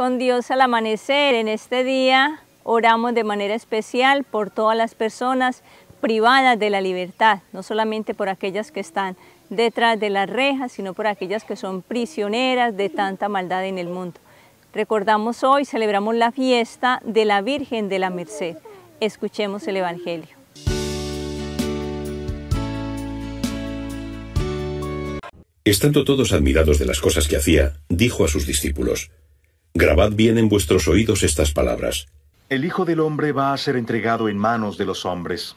con Dios al amanecer. En este día oramos de manera especial por todas las personas privadas de la libertad, no solamente por aquellas que están detrás de las rejas, sino por aquellas que son prisioneras de tanta maldad en el mundo. Recordamos hoy, celebramos la fiesta de la Virgen de la Merced. Escuchemos el Evangelio. Estando todos admirados de las cosas que hacía, dijo a sus discípulos, Grabad bien en vuestros oídos estas palabras. El Hijo del Hombre va a ser entregado en manos de los hombres.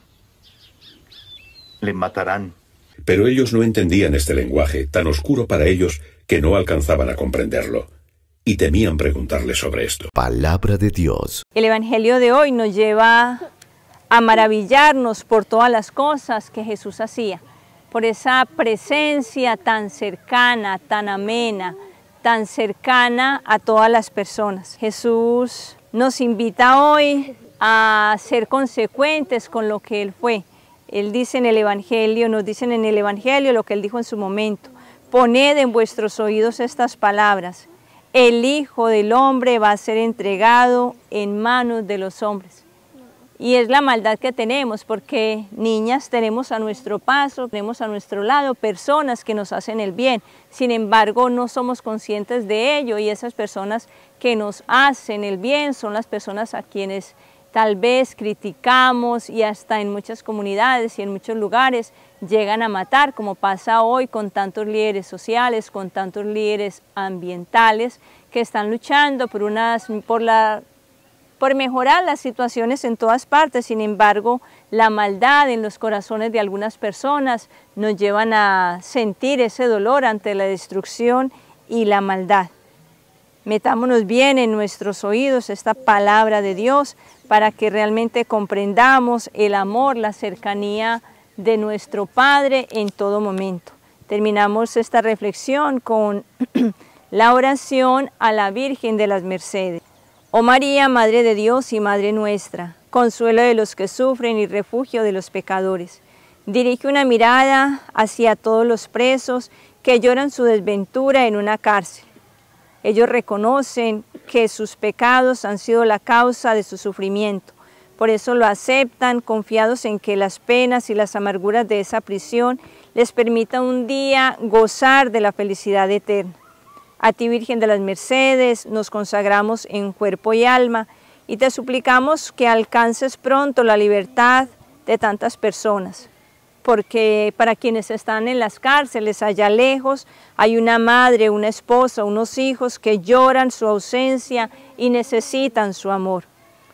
Le matarán. Pero ellos no entendían este lenguaje, tan oscuro para ellos que no alcanzaban a comprenderlo y temían preguntarle sobre esto. Palabra de Dios. El Evangelio de hoy nos lleva a maravillarnos por todas las cosas que Jesús hacía, por esa presencia tan cercana, tan amena, tan cercana a todas las personas. Jesús nos invita hoy a ser consecuentes con lo que Él fue. Él dice en el Evangelio, nos dicen en el Evangelio lo que Él dijo en su momento. Poned en vuestros oídos estas palabras. El Hijo del Hombre va a ser entregado en manos de los hombres y es la maldad que tenemos, porque niñas tenemos a nuestro paso, tenemos a nuestro lado personas que nos hacen el bien, sin embargo no somos conscientes de ello y esas personas que nos hacen el bien son las personas a quienes tal vez criticamos y hasta en muchas comunidades y en muchos lugares llegan a matar, como pasa hoy con tantos líderes sociales, con tantos líderes ambientales que están luchando por, unas, por la por mejorar las situaciones en todas partes. Sin embargo, la maldad en los corazones de algunas personas nos llevan a sentir ese dolor ante la destrucción y la maldad. Metámonos bien en nuestros oídos esta palabra de Dios para que realmente comprendamos el amor, la cercanía de nuestro Padre en todo momento. Terminamos esta reflexión con la oración a la Virgen de las Mercedes. Oh María, Madre de Dios y Madre nuestra, consuelo de los que sufren y refugio de los pecadores, dirige una mirada hacia todos los presos que lloran su desventura en una cárcel. Ellos reconocen que sus pecados han sido la causa de su sufrimiento. Por eso lo aceptan, confiados en que las penas y las amarguras de esa prisión les permitan un día gozar de la felicidad eterna. A ti Virgen de las Mercedes, nos consagramos en cuerpo y alma y te suplicamos que alcances pronto la libertad de tantas personas. Porque para quienes están en las cárceles allá lejos, hay una madre, una esposa, unos hijos que lloran su ausencia y necesitan su amor.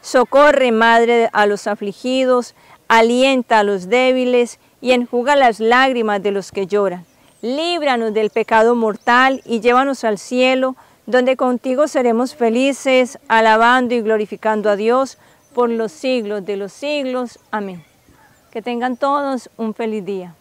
Socorre, Madre, a los afligidos, alienta a los débiles y enjuga las lágrimas de los que lloran líbranos del pecado mortal y llévanos al cielo, donde contigo seremos felices, alabando y glorificando a Dios por los siglos de los siglos. Amén. Que tengan todos un feliz día.